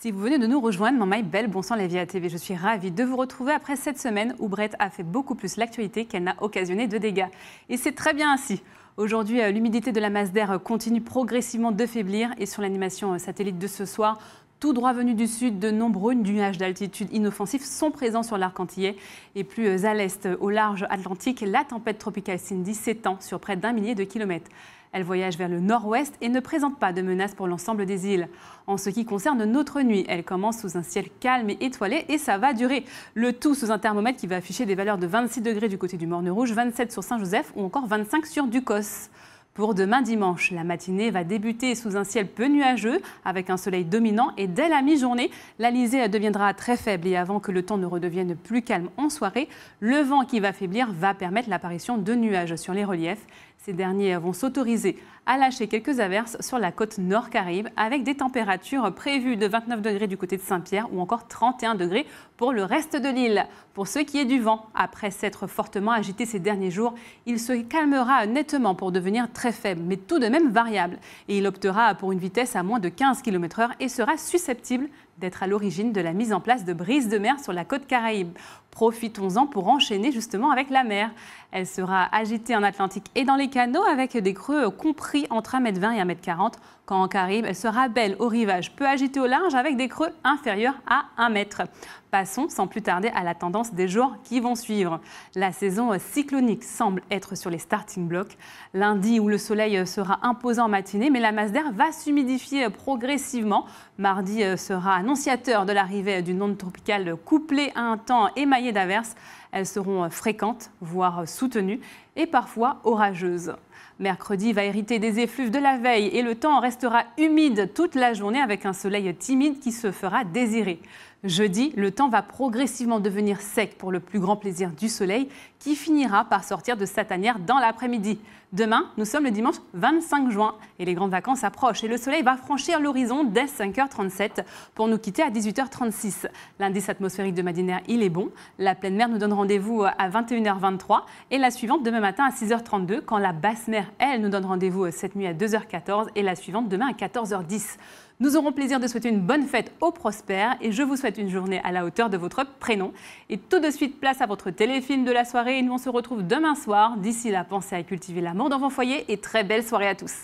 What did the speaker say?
Si vous venez de nous rejoindre dans My Belle Bon Sang la Vie à TV, je suis ravie de vous retrouver après cette semaine où Brett a fait beaucoup plus l'actualité qu'elle n'a occasionné de dégâts. Et c'est très bien ainsi. Aujourd'hui, euh, l'humidité de la masse d'air continue progressivement de faiblir et sur l'animation euh, satellite de ce soir, tout droit venu du sud, de nombreux nuages d'altitude inoffensifs sont présents sur l'arc antillais. Et plus euh, à l'est, au large atlantique, la tempête tropicale Cindy s'étend sur près d'un millier de kilomètres. Elle voyage vers le nord-ouest et ne présente pas de menace pour l'ensemble des îles. En ce qui concerne notre nuit, elle commence sous un ciel calme et étoilé et ça va durer. Le tout sous un thermomètre qui va afficher des valeurs de 26 degrés du côté du Morne Rouge, 27 sur Saint-Joseph ou encore 25 sur Ducos. Pour demain dimanche, la matinée va débuter sous un ciel peu nuageux, avec un soleil dominant et dès la mi-journée, l'Alizé deviendra très faible et avant que le temps ne redevienne plus calme en soirée, le vent qui va faiblir va permettre l'apparition de nuages sur les reliefs. Ces derniers vont s'autoriser à lâcher quelques averses sur la côte nord caribe avec des températures prévues de 29 degrés du côté de Saint-Pierre ou encore 31 degrés pour le reste de l'île. Pour ce qui est du vent, après s'être fortement agité ces derniers jours, il se calmera nettement pour devenir très faible, mais tout de même variable. Et il optera pour une vitesse à moins de 15 km/h et sera susceptible d'être à l'origine de la mise en place de brises de mer sur la côte caraïbe. Profitons-en pour enchaîner justement avec la mer. Elle sera agitée en Atlantique et dans les canaux avec des creux compris entre 1m20 et 1,40 m 40 Quand en Caraïbe, elle sera belle au rivage, peu agitée au large avec des creux inférieurs à 1m. Passons sans plus tarder à la tendance des jours qui vont suivre. La saison cyclonique semble être sur les starting blocks. Lundi où le soleil sera imposant en matinée, mais la masse d'air va s'humidifier progressivement. Mardi euh, sera annoncé de l'arrivée d'une onde tropicale couplée à un temps émaillé d'averses. Elles seront euh, fréquentes, voire soutenues, et parfois orageuses. Mercredi va hériter des effluves de la veille et le temps restera humide toute la journée avec un soleil timide qui se fera désirer. Jeudi, le temps va progressivement devenir sec pour le plus grand plaisir du soleil qui finira par sortir de sa tanière dans l'après-midi. Demain, nous sommes le dimanche 25 juin et les grandes vacances approchent et le soleil va franchir l'horizon dès 5h37 pour nous quitter à 18h36. L'indice atmosphérique de Madinaire, il est bon. La pleine mer nous donnera rendez-vous euh, à 21h23 et la suivante demain matin à 6h32 quand la basse mère elle, nous donne rendez-vous euh, cette nuit à 2h14 et la suivante demain à 14h10. Nous aurons plaisir de souhaiter une bonne fête aux prospères et je vous souhaite une journée à la hauteur de votre prénom. Et tout de suite, place à votre téléfilm de la soirée et nous on se retrouve demain soir. D'ici là, pensez à cultiver l'amour dans vos foyers et très belle soirée à tous.